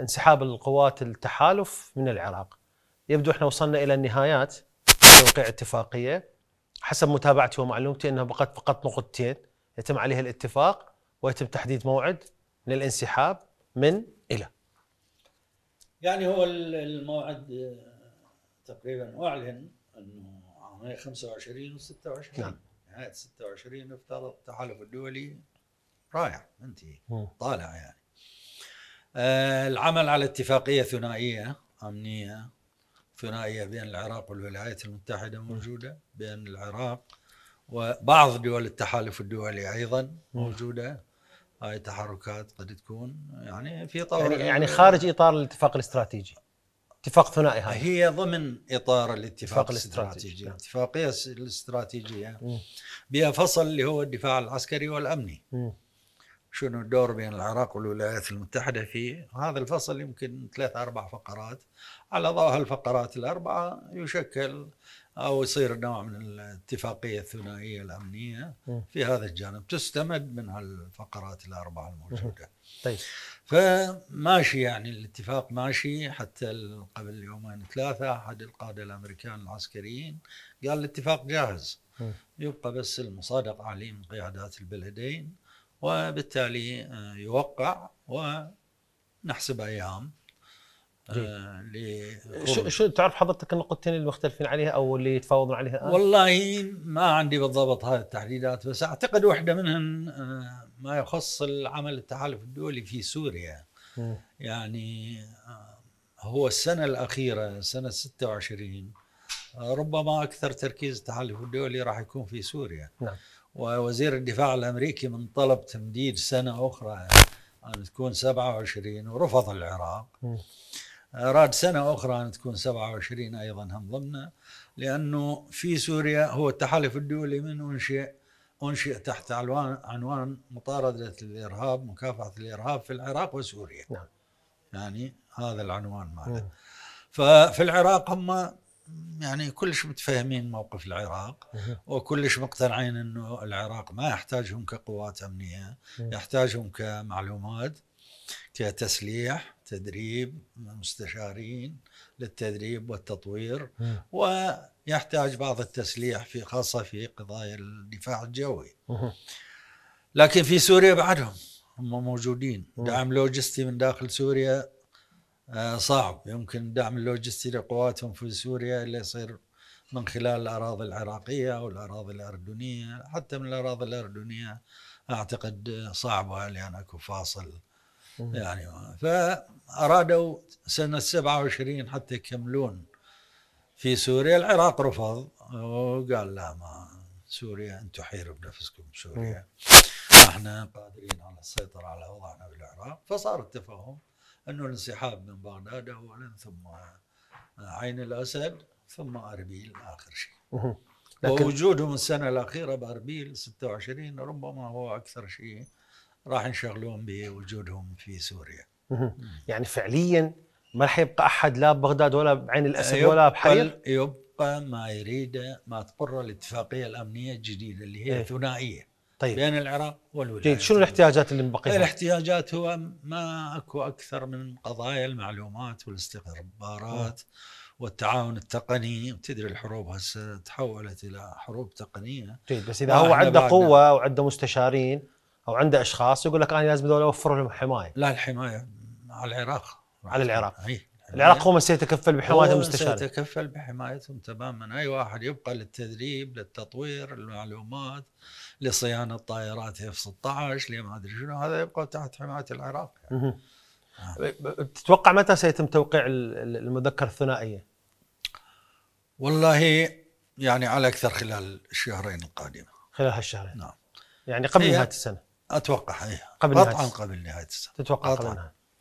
انسحاب القوات التحالف من العراق يبدو احنا وصلنا الى النهايات توقيع اتفاقيه حسب متابعتي ومعلومتي انها بقت فقط نقطتين يتم عليها الاتفاق ويتم تحديد موعد للانسحاب من الى يعني هو الموعد آه، تقريبا اعلن انه 25 و26 نعم نهايه 26 افترض التحالف الدولي رايح منتهي طالع يعني آه، العمل على اتفاقيه ثنائيه امنيه ثنائيه بين العراق والولايات المتحده موجوده بين العراق وبعض دول التحالف الدولي ايضا موجوده هاي تحركات قد تكون يعني في طور يعني, يعني خارج اطار الاتفاق الاستراتيجي اتفاق ثنائي هاي هي ضمن اطار الاتفاق الاستراتيجي الاتفاقيه نعم. الاستراتيجيه بها فصل اللي هو الدفاع العسكري والامني م. شنو الدور بين العراق والولايات المتحدة فيه هذا الفصل يمكن ثلاث أربع فقرات على ضوء الفقرات الأربعة يشكل أو يصير نوع من الاتفاقية الثنائية الأمنية في هذا الجانب تستمد من هالفقرات الأربعة الموجودة طيب فماشي يعني الاتفاق ماشي حتى قبل يومين ثلاثة أحد القادة الأمريكان العسكريين قال الاتفاق جاهز يبقى بس المصادقة عليه من قيادات البلدين وبالتالي آه، يوقع ونحسب ايام آه، شو شو تعرف حضرتك النقطتين اللي مختلفين عليها او اللي يتفاوضون عليها الان؟ والله ما عندي بالضبط هذه التحديدات بس اعتقد واحده منهم آه، ما يخص العمل التحالف الدولي في سوريا م. يعني هو السنه الاخيره سنه 26 ربما اكثر تركيز التحالف الدولي راح يكون في سوريا نعم ووزير الدفاع الامريكي من طلب تمديد سنه اخرى ان تكون 27 ورفض العراق اراد سنه اخرى ان تكون 27 ايضا هم ضمنه لانه في سوريا هو التحالف الدولي من انشئ انشئ تحت عنوان عنوان مطارده الارهاب مكافحه الارهاب في العراق وسوريا نعم. يعني هذا العنوان ماله ففي العراق هم يعني كلش متفاهمين موقف العراق وكلش مقتنعين انه العراق ما يحتاجهم كقوات امنيه يحتاجهم كمعلومات كتسليح تدريب مستشارين للتدريب والتطوير ويحتاج بعض التسليح في خاصه في قضايا الدفاع الجوي لكن في سوريا بعدهم هم موجودين دعم لوجستي من داخل سوريا آه، صعب يمكن دعم اللوجستي لقواتهم في سوريا اللي يصير من خلال الأراضي العراقية أو الأراضي الأردنية حتى من الأراضي الأردنية أعتقد صعبة لأن أكو فاصل يعني فأرادوا سنة 27 حتى يكملون في سوريا العراق رفض وقال لا ما سوريا أنتم حيروا بنفسكم سوريا احنا قادرين على السيطرة على وضعنا بالعراق فصار التفاهم أنه الانسحاب من بغداد أولا ثم عين الأسد ثم أربيل آخر شيء لكن... ووجودهم السنة الأخيرة بأربيل 26 ربما هو أكثر شيء راح ينشغلون بوجودهم في سوريا يعني فعليا ما راح يبقى أحد لا ببغداد ولا بعين الأسد ولا بحرير يبقى ما يريده ما تقره الاتفاقية الأمنية الجديدة اللي هي إيه. ثنائية طيب. بين العراق والولايات جيد شنو الاحتياجات اللي مبقية؟ الاحتياجات هو ما اكو اكثر من قضايا المعلومات والاستخبارات والتعاون التقني تدري الحروب هسه تحولت الى حروب تقنيه جيد بس اذا هو عنده قوه وعنده مستشارين او عنده اشخاص يقول لك انا لازم اوفر لهم حمايه لا الحمايه على العراق على العراق اي العراق إيه. هو من سيتكفل بحماية المستشارين سيتكفل بحمايتهم تماما أي واحد يبقى للتدريب للتطوير المعلومات لصيانة طائرات اف 16 لما أدري شنو هذا يبقى تحت حماية العراق يعني. آه. تتوقع متى سيتم توقيع المذكرة الثنائية؟ والله يعني على أكثر خلال الشهرين القادمة خلال هالشهرين نعم يعني قبل نهاية السنة أتوقع اي قبل قطعا نهاية قبل نهاية السنة تتوقع قبل نهاية.